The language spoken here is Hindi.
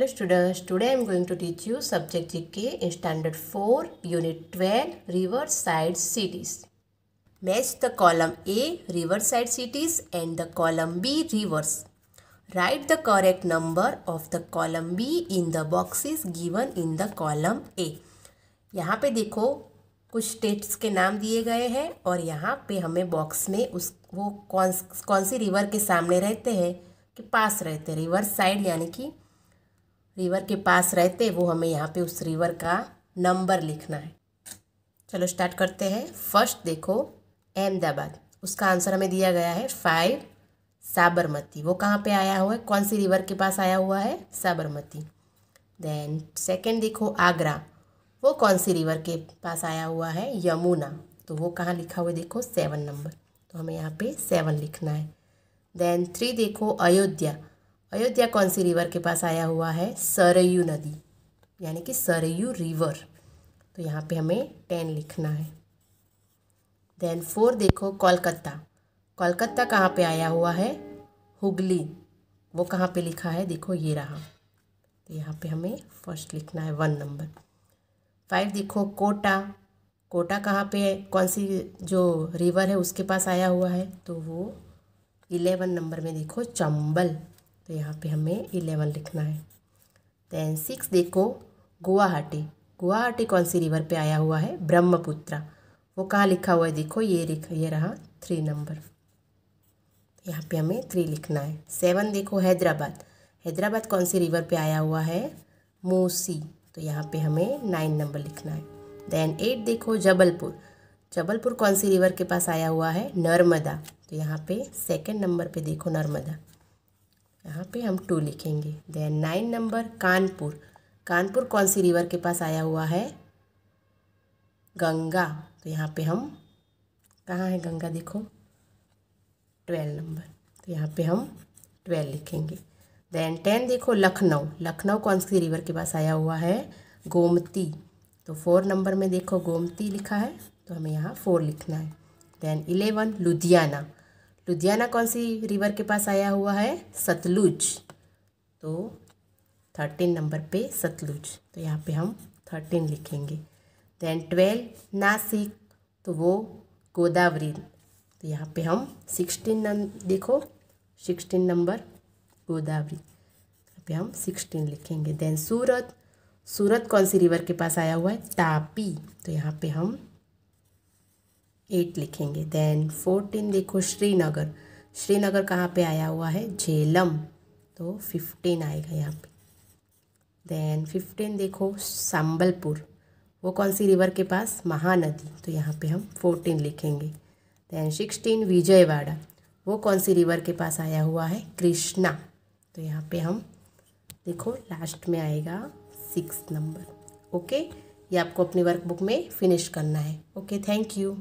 hello students today I am going to teach you subject GK in standard four unit twelve river side cities match the column A river side cities and the column B rivers write the correct number of the column B in the boxes given in the column A यहाँ पे देखो कुछ स्टेट्स के नाम दिए गए हैं और यहाँ पे हमें बॉक्स में उस वो कौन कौन सी रिवर के सामने रहते हैं कि पास रहते हैं रिवर साइड यानी कि रिवर के पास रहते वो हमें यहाँ पे उस रिवर का नंबर लिखना है चलो स्टार्ट करते हैं फर्स्ट देखो अहमदाबाद उसका आंसर हमें दिया गया है फाइव साबरमती वो कहाँ पे आया हुआ है कौन सी रिवर के पास आया हुआ है साबरमती देन सेकंड देखो आगरा वो कौन सी रिवर के पास आया हुआ है यमुना तो वो कहाँ लिखा हुआ है देखो सेवन नंबर तो हमें यहाँ पे सेवन लिखना है देन थ्री देखो अयोध्या अयोध्या कौन सी रिवर के पास आया हुआ है सरयू नदी यानी कि सरयू रिवर तो यहाँ पे हमें टेन लिखना है देन फोर देखो कोलकाता कोलकाता कहाँ पे आया हुआ है हुगली वो कहाँ पे लिखा है देखो ये रहा तो यहाँ पे हमें फर्स्ट लिखना है वन नंबर फाइव देखो कोटा कोटा कहाँ पे है कौन सी जो रिवर है उसके पास आया हुआ है तो वो इलेवन नंबर में देखो चंबल तो यहाँ पे हमें इलेवन लिखना है दैन सिक्स देखो गुवाहाटी गुवाहाटी कौन सी रिवर पे आया हुआ है ब्रह्मपुत्र वो कहाँ लिखा हुआ है देखो ये लिखा ये रहा थ्री नंबर यहाँ पे हमें थ्री लिखना है सेवन देखो हैदराबाद हैदराबाद कौन सी रिवर पे आया हुआ है मूसी तो यहाँ पे हमें नाइन नंबर लिखना है देन एट देखो जबलपुर जबलपुर कौन सी रिवर के पास आया हुआ है नर्मदा तो यहाँ पे सेकंड नंबर पे देखो नर्मदा यहाँ पे हम टू लिखेंगे then nine number Kanpur Kanpur कौन सी रिवर के पास आया हुआ है गंगा तो यहाँ पे हम कहाँ है गंगा देखो ट्वेल्व नंबर तो यहाँ पे हम ट्वेल्व लिखेंगे देन टेन देखो लखनऊ लखनऊ कौन सी रिवर के पास आया हुआ है गोमती तो फोर नंबर में देखो गोमती लिखा है तो हमें यहाँ फोर लिखना है देन इलेवन लुधियाना लुधियाना कौन सी रिवर के पास आया हुआ है सतलुज तो थर्टीन नंबर पे सतलुज तो यहाँ पे हम थर्टीन लिखेंगे देन ट्वेल्व नासिक तो वो गोदावरी तो यहाँ पे हम सिक्सटीन देखो सिक्सटीन नंबर गोदावरी यहाँ पे हम सिक्सटीन लिखेंगे देन सूरत सूरत कौन सी रिवर के पास आया हुआ है तापी तो यहाँ पे हम एट लिखेंगे देन फोर्टीन देखो श्रीनगर श्रीनगर कहाँ पे आया हुआ है झेलम तो फिफ्टीन आएगा यहाँ पे देन फिफ्टीन देखो संबलपुर वो कौन सी रिवर के पास महानदी तो यहाँ पे हम फोर्टीन लिखेंगे देन सिक्सटीन विजयवाड़ा वो कौन सी रिवर के पास आया हुआ है कृष्णा तो यहाँ पे हम देखो लास्ट में आएगा सिक्स नंबर ओके ये आपको अपनी वर्कबुक में फिनिश करना है ओके थैंक यू